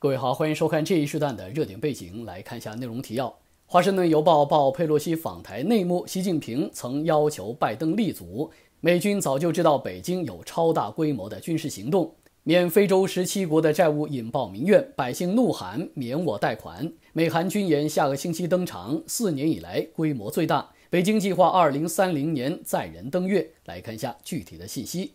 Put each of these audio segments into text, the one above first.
各位好，欢迎收看这一时段的热点背景，来看一下内容提要。《华盛顿邮报》报佩洛西访台内幕，习近平曾要求拜登立足。美军早就知道北京有超大规模的军事行动。免非洲十七国的债务引爆民怨，百姓怒喊免我贷款。美韩军演下个星期登场，四年以来规模最大。北京计划二零三零年载人登月，来看一下具体的信息。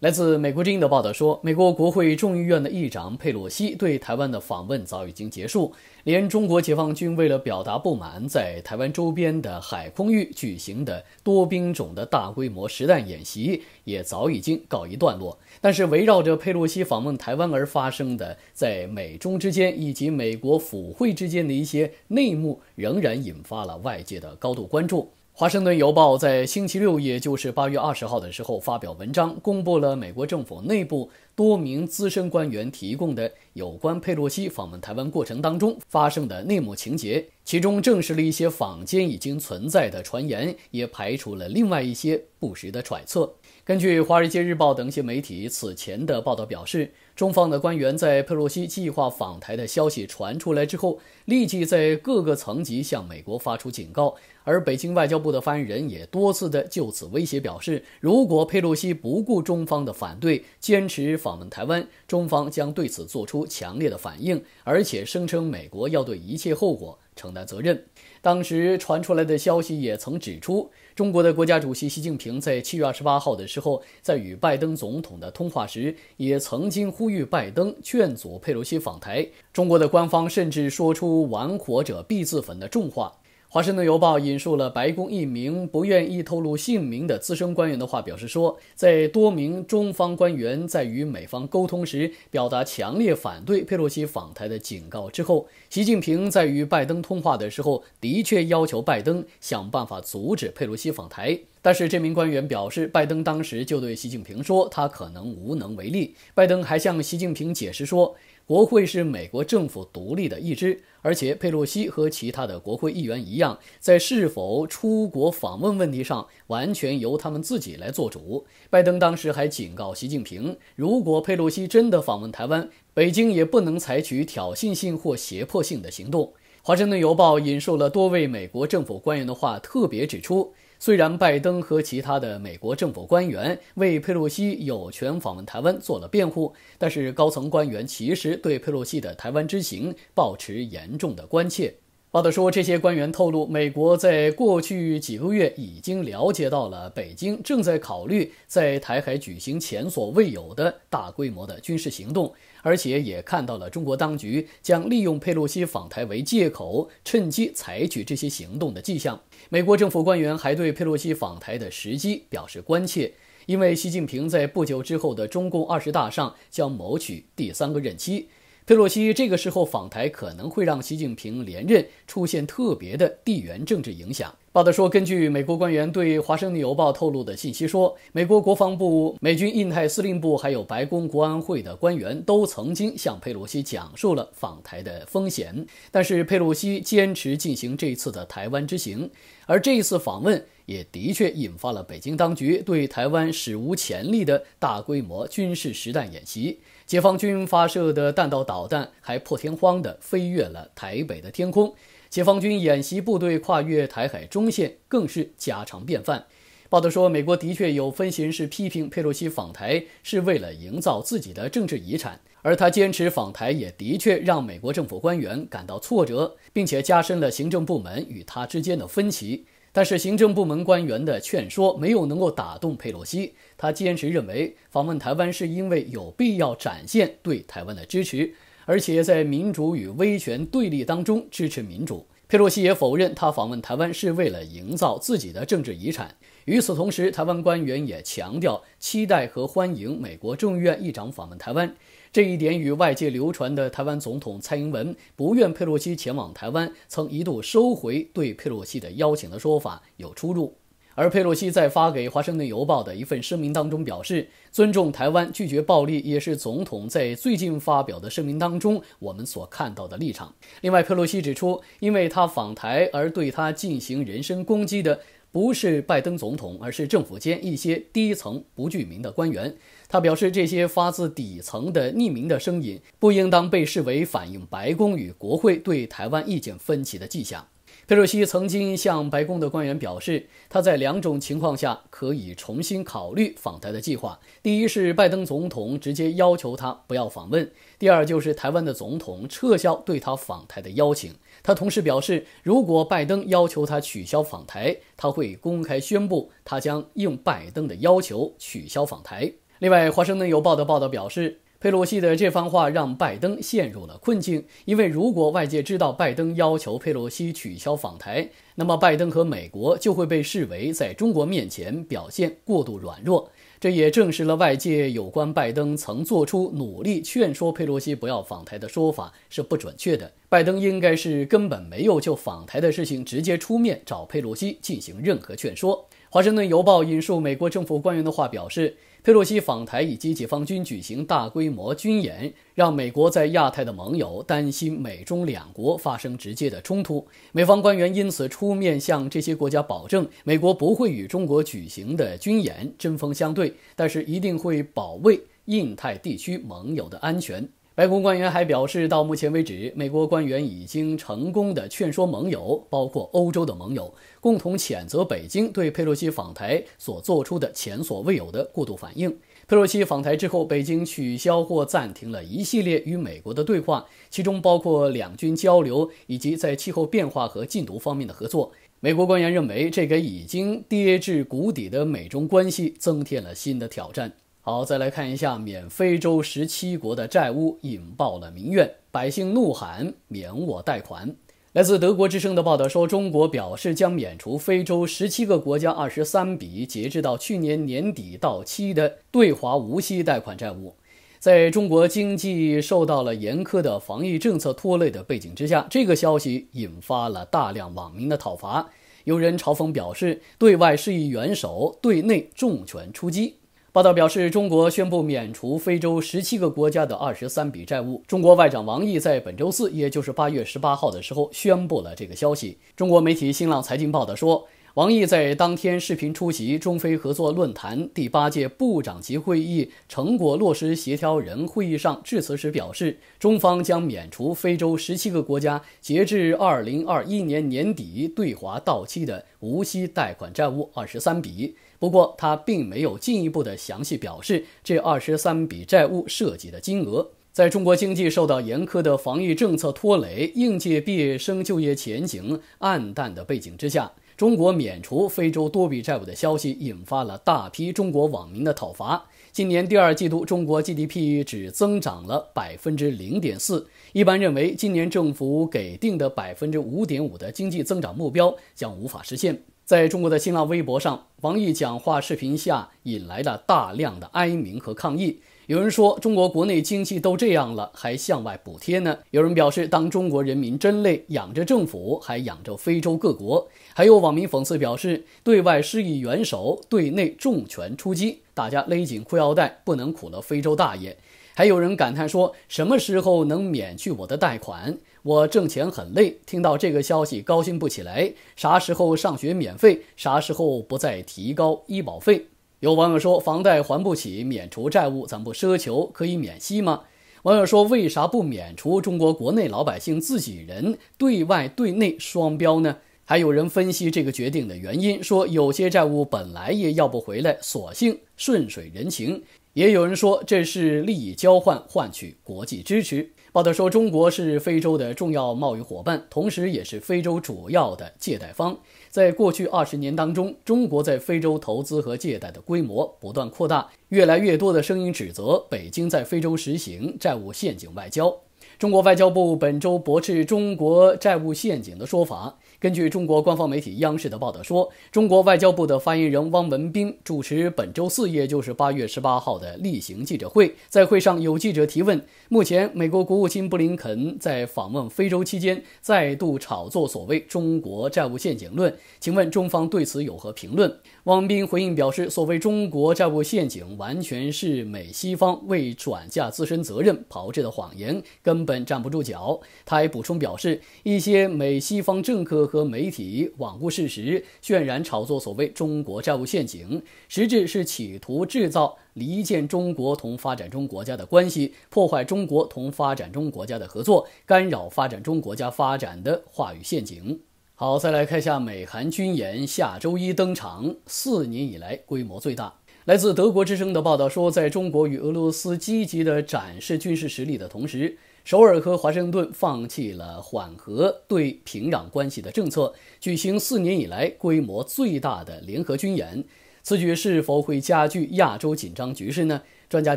来自美国之音的报道说，美国国会众议院的议长佩洛西对台湾的访问早已经结束，连中国解放军为了表达不满，在台湾周边的海空域举行的多兵种的大规模实弹演习也早已经告一段落。但是，围绕着佩洛西访问台湾而发生的在美中之间以及美国府会之间的一些内幕，仍然引发了外界的高度关注。《华盛顿邮报》在星期六，也就是八月二十号的时候，发表文章，公布了美国政府内部多名资深官员提供的有关佩洛西访问台湾过程当中发生的内幕情节，其中证实了一些坊间已经存在的传言，也排除了另外一些不实的揣测。根据《华尔街日报》等一些媒体此前的报道表示，中方的官员在佩洛西计划访台的消息传出来之后，立即在各个层级向美国发出警告，而北京外交部的发言人也多次的就此威胁表示，如果佩洛西不顾中方的反对，坚持访问台湾，中方将对此作出强烈的反应，而且声称美国要对一切后果承担责任。当时传出来的消息也曾指出。中国的国家主席习近平在七月二十八号的时候，在与拜登总统的通话时，也曾经呼吁拜登劝阻佩洛西访台。中国的官方甚至说出“玩火者必自焚”的重话。《华盛顿邮报》引述了白宫一名不愿意透露姓名的资深官员的话，表示说，在多名中方官员在与美方沟通时表达强烈反对佩洛西访台的警告之后，习近平在与拜登通话的时候，的确要求拜登想办法阻止佩洛西访台。但是这名官员表示，拜登当时就对习近平说，他可能无能为力。拜登还向习近平解释说。国会是美国政府独立的一支，而且佩洛西和其他的国会议员一样，在是否出国访问问题上，完全由他们自己来做主。拜登当时还警告习近平，如果佩洛西真的访问台湾，北京也不能采取挑衅性或胁迫性的行动。华盛顿邮报引述了多位美国政府官员的话，特别指出。虽然拜登和其他的美国政府官员为佩洛西有权访问台湾做了辩护，但是高层官员其实对佩洛西的台湾之行保持严重的关切。报道说，这些官员透露，美国在过去几个月已经了解到了北京正在考虑在台海举行前所未有的大规模的军事行动，而且也看到了中国当局将利用佩洛西访台为借口，趁机采取这些行动的迹象。美国政府官员还对佩洛西访台的时机表示关切，因为习近平在不久之后的中共二十大上将谋取第三个任期。佩洛西这个时候访台，可能会让习近平连任出现特别的地缘政治影响。报道说，根据美国官员对《华盛顿邮报》透露的信息说，美国国防部、美军印太司令部，还有白宫国安会的官员都曾经向佩洛西讲述了访台的风险，但是佩洛西坚持进行这次的台湾之行，而这一次访问。也的确引发了北京当局对台湾史无前例的大规模军事实弹演习。解放军发射的弹道导弹还破天荒地飞越了台北的天空。解放军演习部队跨越台海中线更是家常便饭。报道说，美国的确有分析士批评佩洛西访台是为了营造自己的政治遗产，而他坚持访台也的确让美国政府官员感到挫折，并且加深了行政部门与他之间的分歧。但是行政部门官员的劝说没有能够打动佩洛西，他坚持认为访问台湾是因为有必要展现对台湾的支持，而且在民主与威权对立当中支持民主。佩洛西也否认他访问台湾是为了营造自己的政治遗产。与此同时，台湾官员也强调期待和欢迎美国众议院议长访问台湾。这一点与外界流传的台湾总统蔡英文不愿佩洛西前往台湾，曾一度收回对佩洛西的邀请的说法有出入。而佩洛西在发给《华盛顿邮报》的一份声明当中表示，尊重台湾，拒绝暴力，也是总统在最近发表的声明当中我们所看到的立场。另外，佩洛西指出，因为他访台而对他进行人身攻击的，不是拜登总统，而是政府间一些低层不具名的官员。他表示，这些发自底层的匿名的声音不应当被视为反映白宫与国会对台湾意见分歧的迹象。佩洛西曾经向白宫的官员表示，他在两种情况下可以重新考虑访台的计划：第一是拜登总统直接要求他不要访问；第二就是台湾的总统撤销对他访台的邀请。他同时表示，如果拜登要求他取消访台，他会公开宣布他将应拜登的要求取消访台。另外，华盛顿邮报的报道表示，佩洛西的这番话让拜登陷入了困境，因为如果外界知道拜登要求佩洛西取消访台，那么拜登和美国就会被视为在中国面前表现过度软弱。这也证实了外界有关拜登曾做出努力劝说佩洛西不要访台的说法是不准确的。拜登应该是根本没有就访台的事情直接出面找佩洛西进行任何劝说。《华盛顿邮报》引述美国政府官员的话表示，佩洛西访台以及解放军举行大规模军演，让美国在亚太的盟友担心美中两国发生直接的冲突。美方官员因此出面向这些国家保证，美国不会与中国举行的军演针锋相对，但是一定会保卫印太地区盟友的安全。白宫官员还表示，到目前为止，美国官员已经成功地劝说盟友，包括欧洲的盟友，共同谴责北京对佩洛西访台所做出的前所未有的过度反应。佩洛西访台之后，北京取消或暂停了一系列与美国的对话，其中包括两军交流以及在气候变化和禁毒方面的合作。美国官员认为，这给已经跌至谷底的美中关系增添了新的挑战。好，再来看一下免非洲十七国的债务引爆了民怨，百姓怒喊免我贷款。来自德国之声的报道说，中国表示将免除非洲十七个国家二十三笔截至到去年年底到期的对华无息贷款债务。在中国经济受到了严苛的防疫政策拖累的背景之下，这个消息引发了大量网民的讨伐。有人嘲讽表示，对外示以援手，对内重拳出击。报道表示，中国宣布免除非洲十七个国家的二十三笔债务。中国外长王毅在本周四，也就是八月十八号的时候，宣布了这个消息。中国媒体《新浪财经》报道说。王毅在当天视频出席中非合作论坛第八届部长级会议成果落实协调人会议上致辞时表示，中方将免除非洲十七个国家截至二零二一年年底对华到期的无息贷款债务二十三笔。不过，他并没有进一步的详细表示这二十三笔债务涉及的金额。在中国经济受到严苛的防疫政策拖累、应届毕业生就业前景暗淡的背景之下。中国免除非洲多笔债务的消息引发了大批中国网民的讨伐。今年第二季度，中国 GDP 只增长了百分之零点四，一般认为，今年政府给定的百分之五点五的经济增长目标将无法实现。在中国的新浪微博上，王毅讲话视频下引来了大量的哀鸣和抗议。有人说，中国国内经济都这样了，还向外补贴呢？有人表示，当中国人民真累，养着政府，还养着非洲各国。还有网民讽刺表示，对外施以援手，对内重拳出击，大家勒紧裤腰带，不能苦了非洲大爷。还有人感叹说，什么时候能免去我的贷款？我挣钱很累，听到这个消息高兴不起来。啥时候上学免费？啥时候不再提高医保费？有网友说房贷还不起，免除债务，咱不奢求可以免息吗？网友说为啥不免除中国国内老百姓自己人对外对内双标呢？还有人分析这个决定的原因，说有些债务本来也要不回来，索性顺水人情。也有人说这是利益交换，换取国际支持。报道说，中国是非洲的重要贸易伙伴，同时也是非洲主要的借贷方。在过去二十年当中，中国在非洲投资和借贷的规模不断扩大。越来越多的声音指责北京在非洲实行债务陷阱外交。中国外交部本周驳斥中国债务陷阱的说法。根据中国官方媒体央视的报道说，中国外交部的发言人汪文斌主持本周四，也就是八月十八号的例行记者会。在会上，有记者提问：目前，美国国务卿布林肯在访问非洲期间，再度炒作所谓“中国债务陷阱论”，请问中方对此有何评论？汪斌回应表示，所谓“中国债务陷阱”完全是美西方为转嫁自身责任炮制的谎言，根本站不住脚。他还补充表示，一些美西方政客和媒体罔顾事实，渲染炒作所谓“中国债务陷阱”，实质是企图制造离间中国同发展中国家的关系，破坏中国同发展中国家的合作，干扰发展中国家发展的话语陷阱。好，再来看下美韩军演，下周一登场，四年以来规模最大。来自德国之声的报道说，在中国与俄罗斯积极地展示军事实力的同时，首尔和华盛顿放弃了缓和对平壤关系的政策，举行四年以来规模最大的联合军演。此举是否会加剧亚洲紧张局势呢？专家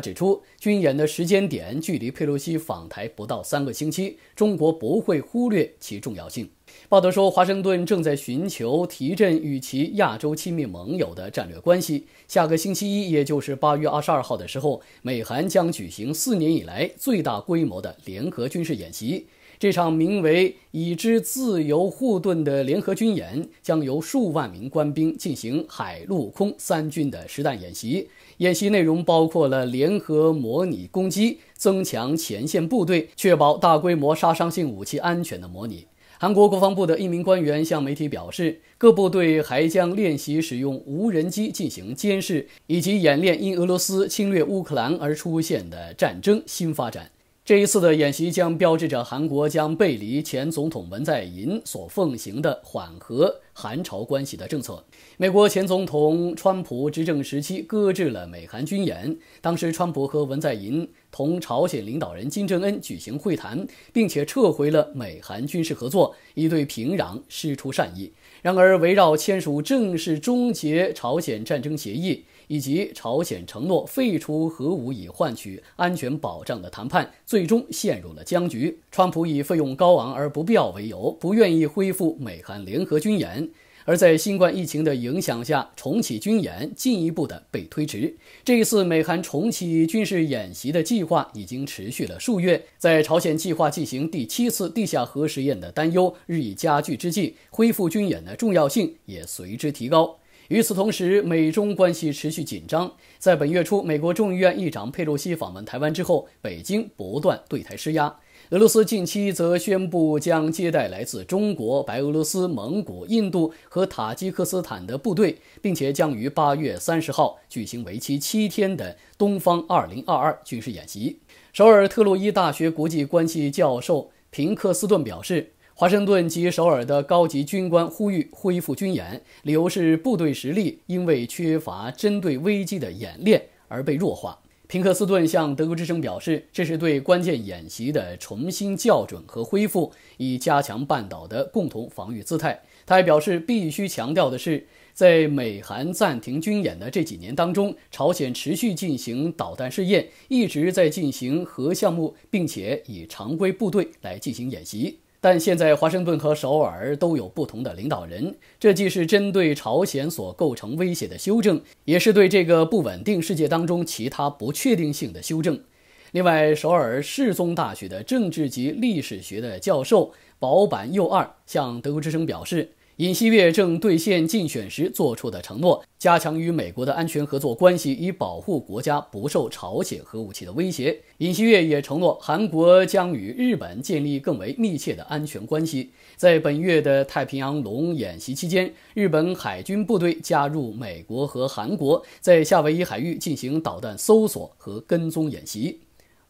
指出，军演的时间点距离佩洛西访台不到三个星期，中国不会忽略其重要性。报道说，华盛顿正在寻求提振与其亚洲亲密盟友的战略关系。下个星期一，也就是八月二十二号的时候，美韩将举行四年以来最大规模的联合军事演习。这场名为“已知自由护盾”的联合军演将由数万名官兵进行海陆空三军的实弹演习。演习内容包括了联合模拟攻击、增强前线部队、确保大规模杀伤性武器安全的模拟。韩国国防部的一名官员向媒体表示，各部队还将练习使用无人机进行监视，以及演练因俄罗斯侵略乌克兰而出现的战争新发展。这一次的演习将标志着韩国将背离前总统文在寅所奉行的缓和韩朝关系的政策。美国前总统川普执政时期搁置了美韩军演，当时川普和文在寅同朝鲜领导人金正恩举行会谈，并且撤回了美韩军事合作，以对平壤施出善意。然而，围绕签署正式终结朝鲜战争协议。以及朝鲜承诺废除核武以换取安全保障的谈判，最终陷入了僵局。川普以费用高昂而不必要为由，不愿意恢复美韩联合军演，而在新冠疫情的影响下，重启军演进一步的被推迟。这一次美韩重启军事演习的计划已经持续了数月，在朝鲜计划进行第七次地下核实验的担忧日益加剧之际，恢复军演的重要性也随之提高。与此同时，美中关系持续紧张。在本月初，美国众议院议长佩洛西访问台湾之后，北京不断对台施压。俄罗斯近期则宣布将接待来自中国、白俄罗斯、蒙古、印度和塔吉克斯坦的部队，并且将于八月三十号举行为期七天的“东方二零二二”军事演习。首尔特洛伊大学国际关系教授平克斯顿表示。华盛顿及首尔的高级军官呼吁恢复军演，理由是部队实力因为缺乏针对危机的演练而被弱化。平克斯顿向德国之声表示，这是对关键演习的重新校准和恢复，以加强半岛的共同防御姿态。他还表示，必须强调的是，在美韩暂停军演的这几年当中，朝鲜持续进行导弹试验，一直在进行核项目，并且以常规部队来进行演习。但现在，华盛顿和首尔都有不同的领导人，这既是针对朝鲜所构成威胁的修正，也是对这个不稳定世界当中其他不确定性的修正。另外，首尔世宗大学的政治及历史学的教授保板佑二向德国之声表示。尹锡悦正兑现竞选时做出的承诺，加强与美国的安全合作关系，以保护国家不受朝鲜核武器的威胁。尹锡悦也承诺，韩国将与日本建立更为密切的安全关系。在本月的太平洋龙演习期间，日本海军部队加入美国和韩国，在夏威夷海域进行导弹搜索和跟踪演习。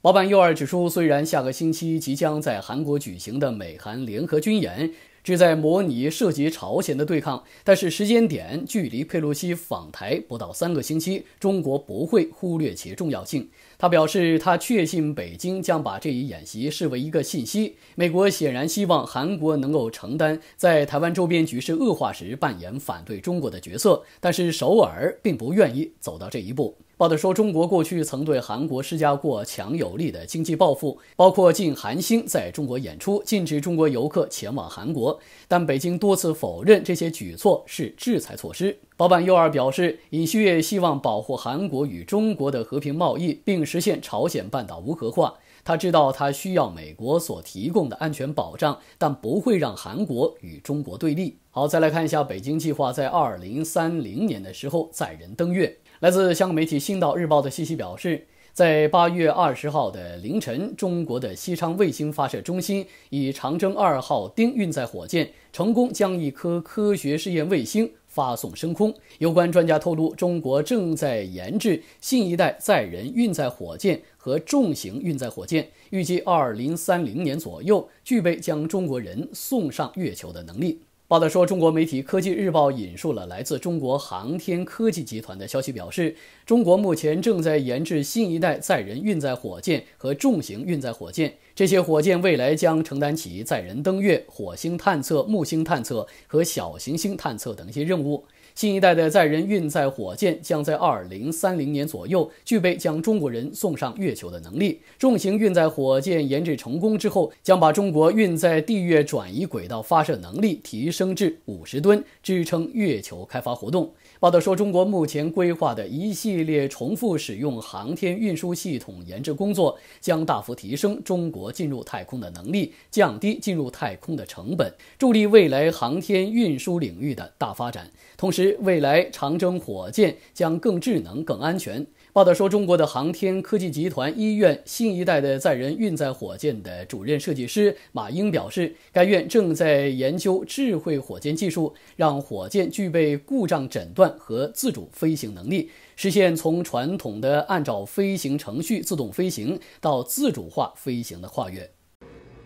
标板右二指出，虽然下个星期即将在韩国举行的美韩联合军演。旨在模拟涉及朝鲜的对抗，但是时间点距离佩洛西访台不到三个星期，中国不会忽略其重要性。他表示，他确信北京将把这一演习视为一个信息。美国显然希望韩国能够承担在台湾周边局势恶化时扮演反对中国的角色，但是首尔并不愿意走到这一步。报道说，中国过去曾对韩国施加过强有力的经济报复，包括禁韩星在中国演出、禁止中国游客前往韩国。但北京多次否认这些举措是制裁措施。保板幼儿表示，尹锡悦希望保护韩国与中国的和平贸易，并实现朝鲜半岛无核化。他知道他需要美国所提供的安全保障，但不会让韩国与中国对立。好，再来看一下北京计划在二零三零年的时候载人登月。来自香港媒体《星岛日报》的信息表示，在八月二十号的凌晨，中国的西昌卫星发射中心以长征二号丁运载火箭成功将一颗科学试验卫星。发送升空，有关专家透露，中国正在研制新一代载人运载火箭和重型运载火箭，预计二零三零年左右具备将中国人送上月球的能力。报道说，中国媒体《科技日报》引述了来自中国航天科技集团的消息，表示中国目前正在研制新一代载人运载火箭和重型运载火箭，这些火箭未来将承担起载人登月、火星探测、木星探测和小行星探测等一些任务。新一代的载人运载火箭将在二零三零年左右具备将中国人送上月球的能力。重型运载火箭研制成功之后，将把中国运载地月转移轨道发射能力提升至五十吨，支撑月球开发活动。报道说，中国目前规划的一系列重复使用航天运输系统研制工作，将大幅提升中国进入太空的能力，降低进入太空的成本，助力未来航天运输领域的大发展。同时，未来长征火箭将更智能、更安全。报道说，中国的航天科技集团医院新一代的载人运载火箭的主任设计师马英表示，该院正在研究智慧火箭技术，让火箭具备故障诊断和自主飞行能力，实现从传统的按照飞行程序自动飞行到自主化飞行的跨越。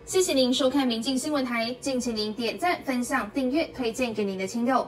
谢谢您收看明镜新闻台，敬请您点赞、分享、订阅、推荐给您的亲友。